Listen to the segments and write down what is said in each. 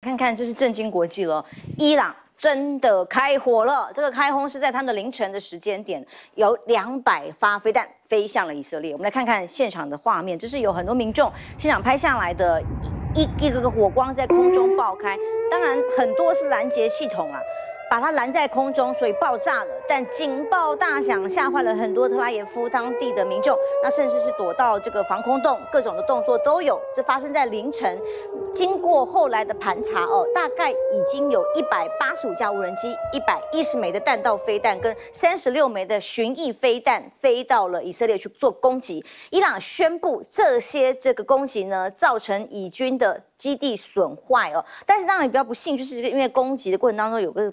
看看，这是震惊国际了！伊朗真的开火了，这个开轰是在他们的凌晨的时间点，有两百发飞弹飞向了以色列。我们来看看现场的画面，这是有很多民众现场拍下来的，一一个个火光在空中爆开，当然很多是拦截系统啊。把它拦在空中，所以爆炸了。但警报大响，吓坏了很多特拉耶夫当地的民众。那甚至是躲到这个防空洞，各种的动作都有。这发生在凌晨。经过后来的盘查哦，大概已经有一百八十五架无人机，一百一十枚的弹道飞弹跟三十六枚的巡弋飞弹飞到了以色列去做攻击。伊朗宣布这些这个攻击呢，造成以军的基地损坏哦。但是当然你比较不幸，就是因为攻击的过程当中有个。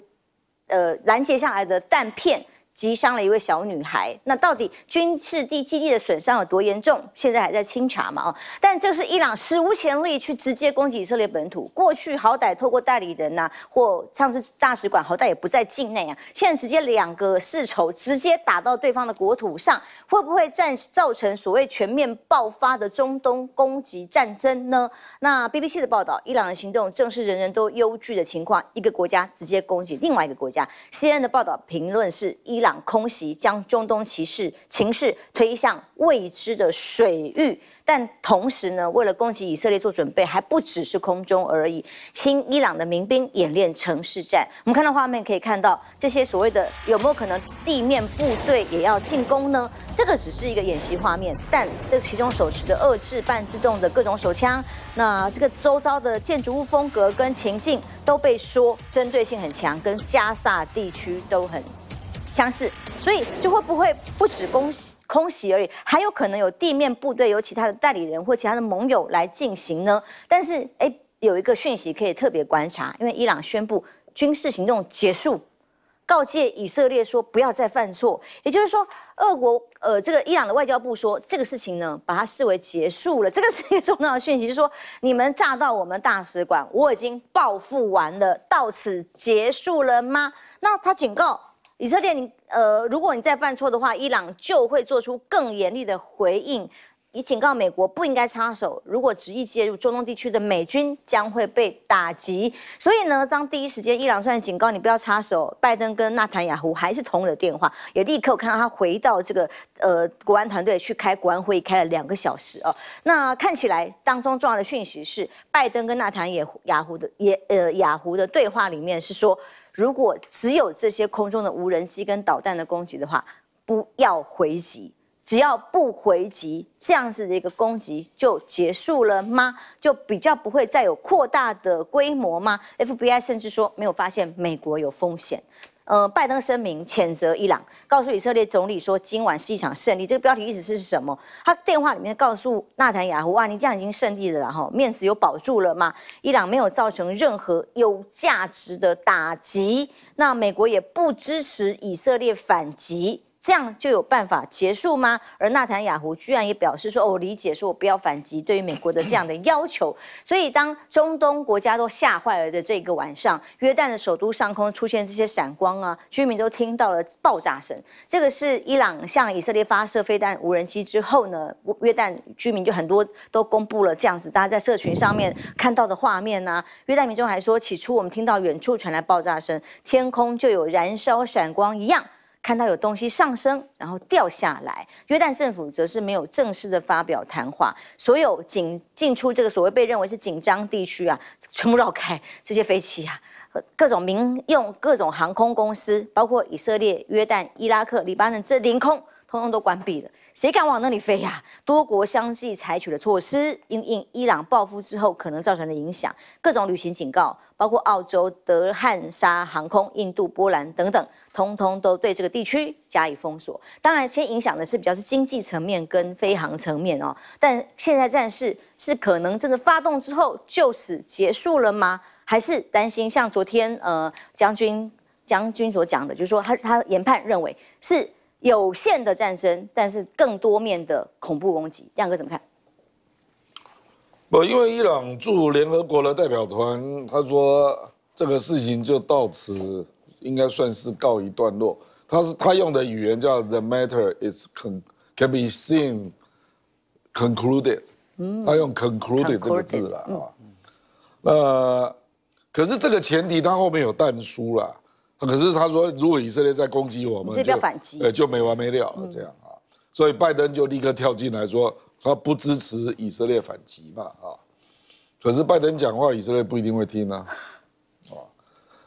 呃，拦截下来的弹片。击伤了一位小女孩，那到底军事地基地的损伤有多严重？现在还在清查嘛？哦，但这是伊朗史无前例去直接攻击以色列本土。过去好歹透过代理人呐，或上次大使馆，好歹也不在境内啊。现在直接两个世仇直接打到对方的国土上，会不会战造成所谓全面爆发的中东攻击战争呢？那 BBC 的报道，伊朗的行动正是人人都忧惧的情况，一个国家直接攻击另外一个国家。CNN 的报道评论是伊朗。空袭将中东歧视情势推向未知的水域，但同时呢，为了攻击以色列做准备，还不只是空中而已。亲伊朗的民兵演练城市战，我们看到画面可以看到这些所谓的有没有可能地面部队也要进攻呢？这个只是一个演习画面，但这其中手持的遏制半自动的各种手枪，那这个周遭的建筑物风格跟情境都被说针对性很强，跟加萨地区都很。相似，所以就会不会不止攻空袭而已，还有可能有地面部队由其他的代理人或其他的盟友来进行呢？但是，哎，有一个讯息可以特别观察，因为伊朗宣布军事行动结束，告诫以色列说不要再犯错。也就是说，俄国呃，这个伊朗的外交部说这个事情呢，把它视为结束了。这个是一个重要的讯息，就是说你们炸到我们大使馆，我已经报复完了，到此结束了吗？那他警告。以色列，你呃，如果你再犯错的话，伊朗就会做出更严厉的回应。你警告美国不应该插手，如果执意介入中东地区的美军将会被打击。所以呢，当第一时间伊朗算警告你不要插手，拜登跟纳坦雅胡还是通了电话，也立刻看到他回到这个呃国安团队去开国安会议，开了两个小时哦。那看起来当中重要的讯息是，拜登跟纳坦雅胡的也呃雅胡的对话里面是说。如果只有这些空中的无人机跟导弹的攻击的话，不要回击，只要不回击，这样子的一个攻击就结束了吗？就比较不会再有扩大的规模吗？FBI 甚至说没有发现美国有风险。呃，拜登声明谴责伊朗，告诉以色列总理说今晚是一场胜利。这个标题意思是什么？他电话里面告诉纳坦雅胡哇，你这样已经胜利了，然后面子有保住了吗？伊朗没有造成任何有价值的打击，那美国也不支持以色列反击。这样就有办法结束吗？而纳坦雅胡居然也表示说：“哦，我理解，说我不要反击，对于美国的这样的要求。”所以，当中东国家都吓坏了的这个晚上，约旦的首都上空出现这些闪光啊，居民都听到了爆炸声。这个是伊朗向以色列发射飞弹无人机之后呢，约旦居民就很多都公布了这样子，大家在社群上面看到的画面啊。约旦民众还说起初我们听到远处传来爆炸声，天空就有燃烧闪光一样。看到有东西上升，然后掉下来。约旦政府则是没有正式的发表谈话。所有进进出这个所谓被认为是紧张地区啊，全部绕开这些飞机啊，各种民用、各种航空公司，包括以色列、约旦、伊拉克、黎巴嫩，这领空通通都关闭了。谁敢往那里飞呀？多国相继采取了措施，因应伊朗报复之后可能造成的影响，各种旅行警告，包括澳洲、德汉莎航空、印度、波兰等等，通通都对这个地区加以封锁。当然，先影响的是比较是经济层面跟飞行层面哦。但现在战事是可能真的发动之后就此结束了吗？还是担心像昨天呃将军将军所讲的，就是说他他研判认为是。有限的战争，但是更多面的恐怖攻击，亮哥怎么看？不，因为伊朗驻联合国的代表团，他说这个事情就到此，应该算是告一段落。他是他用的语言叫 “the matter is can be seen concluded”，他用 “concluded” 这个字了啊。那可是这个前提，他后面有弹书了。可是他说，如果以色列再攻击我们，以色列反击，对，就没完没了了。这样啊，所以拜登就立刻跳进来说，他不支持以色列反击嘛啊。可是拜登讲话，以色列不一定会听啊。啊，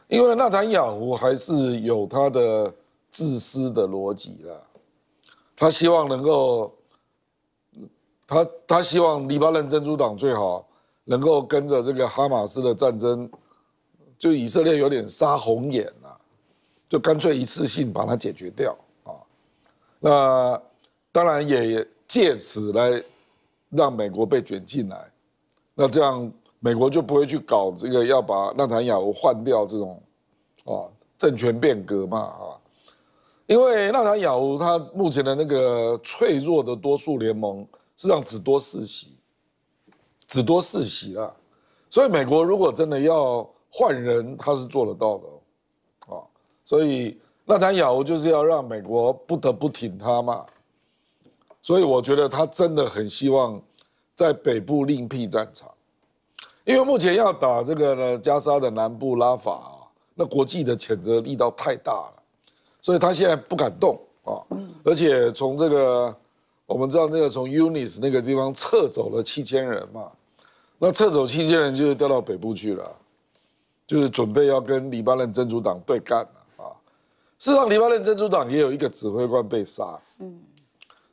因为纳坦雅胡还是有他的自私的逻辑啦。他希望能够，他他希望黎巴嫩真主党最好能够跟着这个哈马斯的战争，就以色列有点杀红眼。就干脆一次性把它解决掉啊！那当然也借此来让美国被卷进来，那这样美国就不会去搞这个要把纳坦雅胡换掉这种啊政权变革嘛啊！因为纳坦雅胡他目前的那个脆弱的多数联盟，实际上只多四席，只多四席了。所以美国如果真的要换人，他是做得到的。所以，那他亚欧就是要让美国不得不挺他嘛？所以我觉得他真的很希望在北部另辟战场，因为目前要打这个呢加沙的南部拉法，那国际的谴责力道太大了，所以他现在不敢动啊。而且从这个，我们知道那个从 UNIS 那个地方撤走了七千人嘛，那撤走七千人就是调到北部去了，就是准备要跟黎巴嫩真主党对干。事实上，黎巴嫩真主党也有一个指挥官被杀。嗯，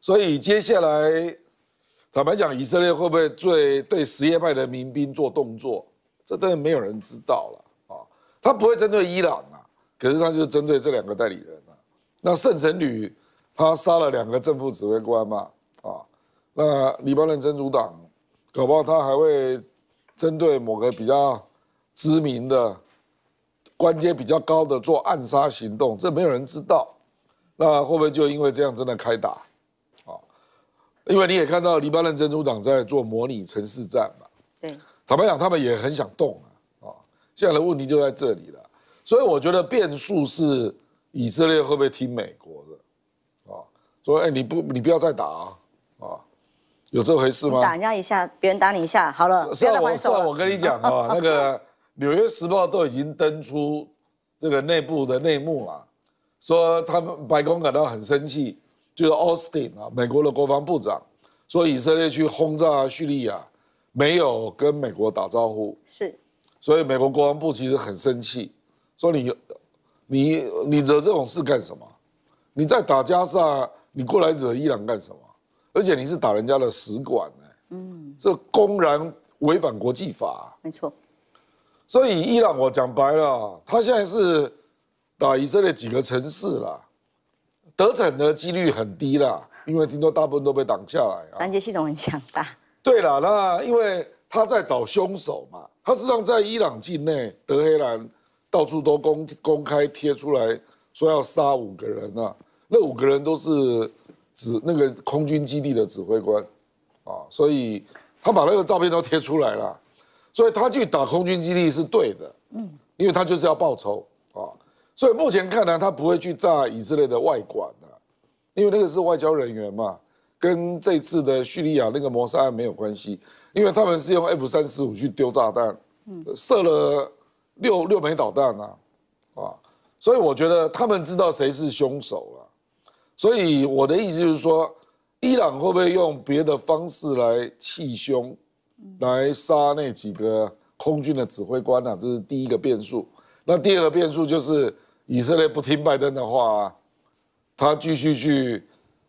所以接下来，坦白讲，以色列会不会对对什叶派的民兵做动作，这当然没有人知道了啊。他不会针对伊朗啊，可是他就针对这两个代理人那圣城旅他杀了两个正副指挥官嘛，啊，那黎巴嫩真主党，搞不好他还会针对某个比较知名的。官阶比较高的做暗杀行动，这没有人知道，那会不会就因为这样真的开打？啊，因为你也看到黎巴嫩真主党在做模拟城市战嘛，对，坦白讲他们也很想动啊，啊，现在的问题就在这里了，所以我觉得变数是以色列会不会听美国的，啊，说哎你不你不要再打啊，有这回事吗？打人家一下，别人打你一下，好了，不要再我跟你讲啊，那个。《纽约时报》都已经登出这个内部的内幕了，说他们白宫感到很生气，就是 Austin 啊，美国的国防部长说，以色列去轰炸叙利亚没有跟美国打招呼，是，所以美国国防部其实很生气，说你你你惹这种事干什么？你在打加沙，你过来惹伊朗干什么？而且你是打人家的使馆呢，嗯，这公然违反国际法，没错。所以伊朗，我讲白了，他现在是打以色列几个城市了，得逞的几率很低啦，因为听说大部分都被挡下来啊。拦截系统很强大。对啦，那因为他在找凶手嘛，他实际上在伊朗境内，德黑兰到处都公公开贴出来说要杀五个人啊，那五个人都是指那个空军基地的指挥官啊，所以他把那个照片都贴出来了。所以他去打空军基地是对的，嗯，因为他就是要报仇啊，所以目前看来他不会去炸以色列的外管的，因为那个是外交人员嘛，跟这次的叙利亚那个谋杀案没有关系，因为他们是用 F 三十五去丢炸弹，嗯，射了六六枚导弹呢，啊，所以我觉得他们知道谁是凶手了，所以我的意思就是说，伊朗会不会用别的方式来气凶？来杀那几个空军的指挥官啊？这是第一个变数。那第二个变数就是以色列不听拜登的话，他继续去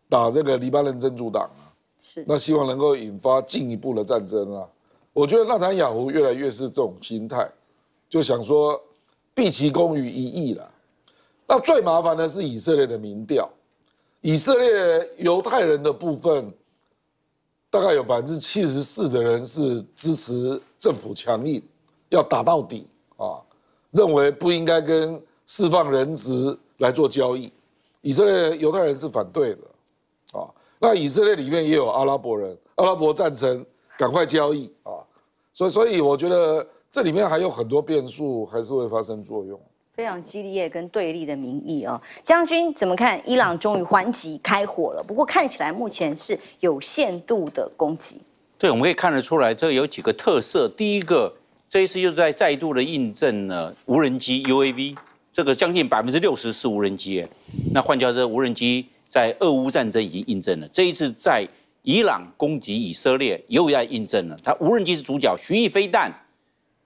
打这个黎巴嫩真主党啊，是那希望能够引发进一步的战争啊。我觉得纳坦雅胡越来越是这种心态，就想说，毕其功于一役了。那最麻烦的是以色列的民调，以色列犹太人的部分。大概有百分之七十四的人是支持政府强硬，要打到底啊，认为不应该跟释放人质来做交易。以色列犹太人是反对的啊。那以色列里面也有阿拉伯人，阿拉伯赞成赶快交易啊。所以，所以我觉得这里面还有很多变数，还是会发生作用。非常激烈跟对立的名义啊，将军怎么看？伊朗终于还击开火了，不过看起来目前是有限度的攻击。对，我们可以看得出来，这有几个特色。第一个，这一次又在再度的印证了无人机 UAV，这个将近百分之六十是无人机。那换叫之，无人机在俄乌战争已经印证了，这一次在伊朗攻击以色列，又要印证了，它无人机是主角，巡弋飞弹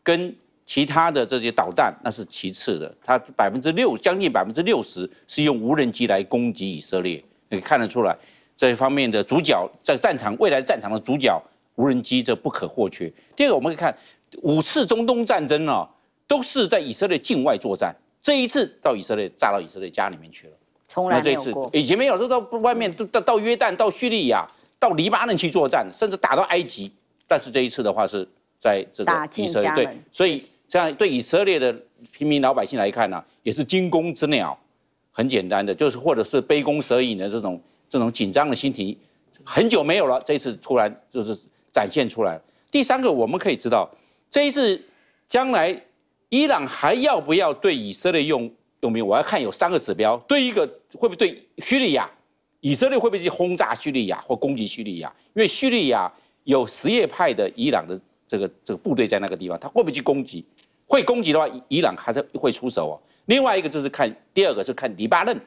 跟。其他的这些导弹那是其次的，它百分之六将近百分之六十是用无人机来攻击以色列，你看得出来这一方面的主角在战场未来战场的主角无人机这不可或缺。第二个，我们看五次中东战争呢，都是在以色列境外作战，这一次到以色列炸到以色列家里面去了，从来没有过，以前没有，这到外面到到约旦、到叙利亚、到黎巴嫩去作战，甚至打到埃及，但是这一次的话是。在这个以色列，对，所以这样对以色列的平民老百姓来看呢，也是惊弓之鸟。很简单的，就是或者是杯弓蛇影的这种这种紧张的心情，很久没有了，这一次突然就是展现出来。第三个，我们可以知道，这一次将来伊朗还要不要对以色列用用兵，我要看有三个指标：对一个会不会对叙利亚，以色列会不会去轰炸叙利亚或攻击叙利亚？因为叙利亚有什叶派的伊朗的。这个这个部队在那个地方，他会不会去攻击？会攻击的话，伊朗还是会出手哦。另外一个就是看第二个是看黎巴嫩，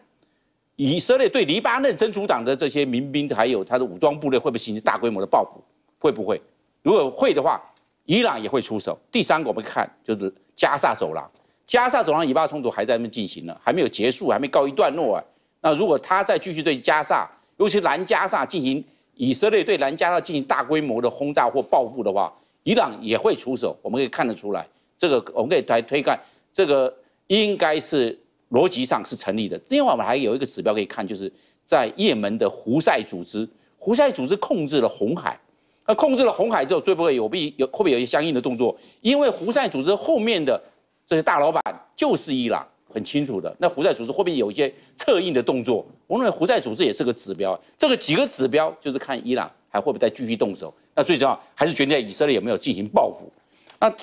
以色列对黎巴嫩真主党的这些民兵还有他的武装部队会不会形成大规模的报复？会不会？如果会的话，伊朗也会出手。第三个我们看就是加沙走廊，加沙走廊以巴冲突还在那边进行呢，还没有结束，还没告一段落啊。那如果他再继续对加沙，尤其南加沙进行以色列对南加沙进行大规模的轰炸或报复的话，伊朗也会出手，我们可以看得出来，这个我们可以来推看，这个应该是逻辑上是成立的。另外，我们还有一个指标可以看，就是在也门的胡塞组织，胡塞组织控制了红海，那控制了红海之后，会不会有必有会不会有一些相应的动作？因为胡塞组织后面的这些大老板就是伊朗，很清楚的。那胡塞组织不会有一些策应的动作，我认为胡塞组织也是个指标。这个几个指标就是看伊朗。还会不会再继续动手？那最重要还是决定以色列有没有进行报复。那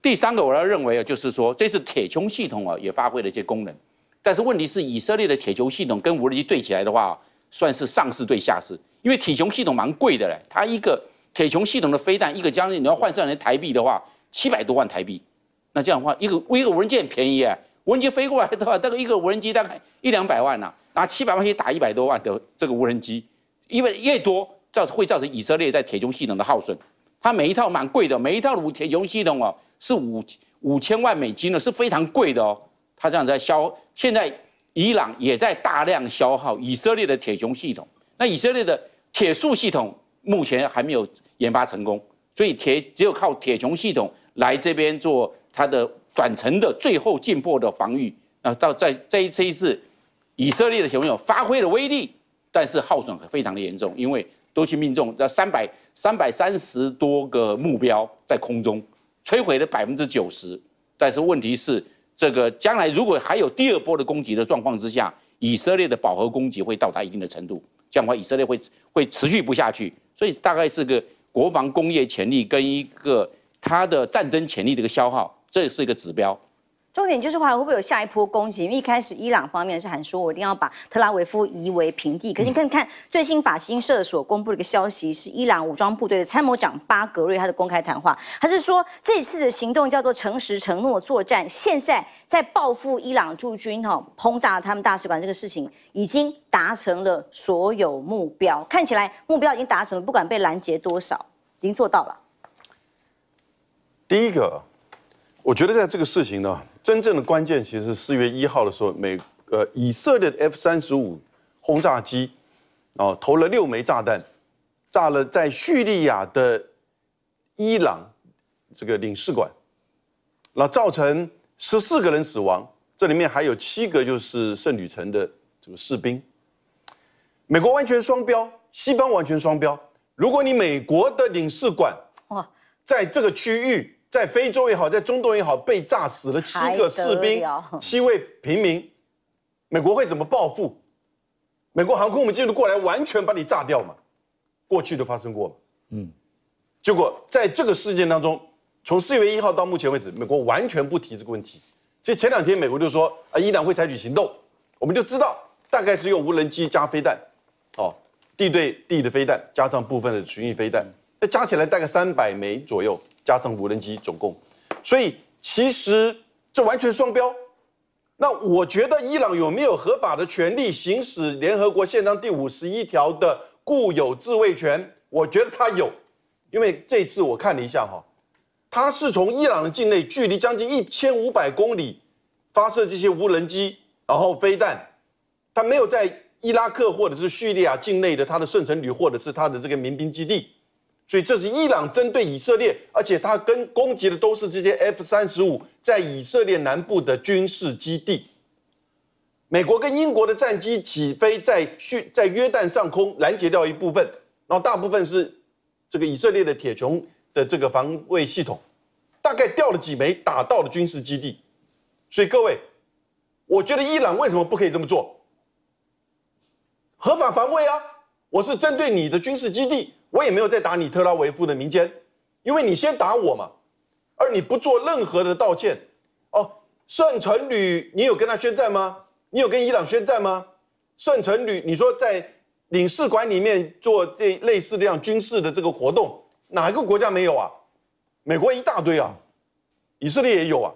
第三个，我要认为啊，就是说这次铁穹系统啊也发挥了一些功能，但是问题是，以色列的铁穹系统跟无人机对起来的话，算是上市对下市，因为铁穹系统蛮贵的嘞。它一个铁穹系统的飞弹，一个将近你要换算成台币的话，七百多万台币。那这样的话，一个一个无人机很便宜啊，无人机飞过来的话，大概一个无人机大概一两百万呐，拿七百万去打一百多万的这个无人机，因为越多。造会造成以色列在铁穹系统的耗损，它每一套蛮贵的，每一套的铁穹系统哦是五五千万美金呢，是非常贵的哦。它这样在消，现在伊朗也在大量消耗以色列的铁穹系统。那以色列的铁树系统目前还没有研发成功，所以铁只有靠铁穹系统来这边做它的短程的最后进步的防御。那到在这一次一次，以色列的朋友发挥了威力，但是耗损非常的严重，因为。都去命中，那三百三百三十多个目标在空中，摧毁了百分之九十。但是问题是，这个将来如果还有第二波的攻击的状况之下，以色列的饱和攻击会到达一定的程度，这样的话以色列会会持续不下去。所以大概是个国防工业潜力跟一个它的战争潜力的一个消耗，这是一个指标。重点就是，还会不会有下一波攻击？因为一开始伊朗方面是喊说，我一定要把特拉维夫夷为平地。可是你看，看最新法新社所公布的一个消息，是伊朗武装部队的参谋长巴格瑞他的公开谈话，他是说这次的行动叫做“诚实承诺作战”，现在在报复伊朗驻军哈轰炸他们大使馆这个事情已经达成了所有目标，看起来目标已经达成了，不管被拦截多少，已经做到了。第一个，我觉得在这个事情呢。真正的关键其实是四月一号的时候，美呃以色列的 F 三十五轰炸机，哦投了六枚炸弹，炸了在叙利亚的伊朗这个领事馆，那造成十四个人死亡，这里面还有七个就是圣女城的这个士兵。美国完全双标，西方完全双标。如果你美国的领事馆哇在这个区域。在非洲也好，在中东也好，被炸死了七个士兵、七位平民，美国会怎么报复？美国航空母舰都过来，完全把你炸掉嘛？过去都发生过嘛？嗯，结果在这个事件当中，从四月一号到目前为止，美国完全不提这个问题。其实前两天美国就说啊，伊朗会采取行动，我们就知道大概是用无人机加飞弹，哦，地对地的飞弹加上部分的巡弋飞弹，那加起来大概三百枚左右。加上无人机总共，所以其实这完全双标。那我觉得伊朗有没有合法的权利行使联合国宪章第五十一条的固有自卫权？我觉得他有，因为这次我看了一下哈，他是从伊朗的境内，距离将近一千五百公里发射这些无人机，然后飞弹，他没有在伊拉克或者是叙利亚境内的他的圣城旅或者是他的这个民兵基地。所以这是伊朗针对以色列，而且它跟攻击的都是这些 F 三十五在以色列南部的军事基地。美国跟英国的战机起飞在叙在约旦上空拦截掉一部分，然后大部分是这个以色列的铁穹的这个防卫系统，大概掉了几枚打到了军事基地。所以各位，我觉得伊朗为什么不可以这么做？合法防卫啊！我是针对你的军事基地。我也没有在打你特拉维夫的民间，因为你先打我嘛，而你不做任何的道歉哦。圣城旅，你有跟他宣战吗？你有跟伊朗宣战吗？圣城旅，你说在领事馆里面做这类似这样军事的这个活动，哪一个国家没有啊？美国一大堆啊，以色列也有啊，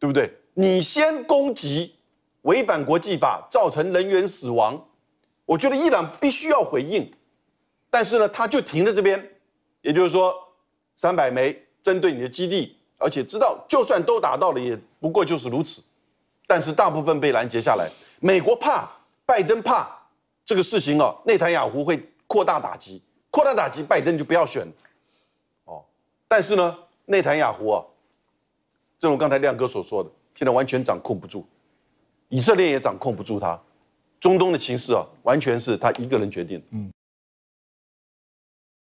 对不对？你先攻击，违反国际法，造成人员死亡，我觉得伊朗必须要回应。但是呢，他就停在这边，也就是说，三百枚针对你的基地，而且知道就算都打到了，也不过就是如此。但是大部分被拦截下来，美国怕，拜登怕这个事情哦，内塔亚胡会扩大打击，扩大打击，拜登就不要选。哦，但是呢，内塔亚胡啊，正如刚才亮哥所说的，现在完全掌控不住，以色列也掌控不住他，中东的情势啊，完全是他一个人决定。嗯。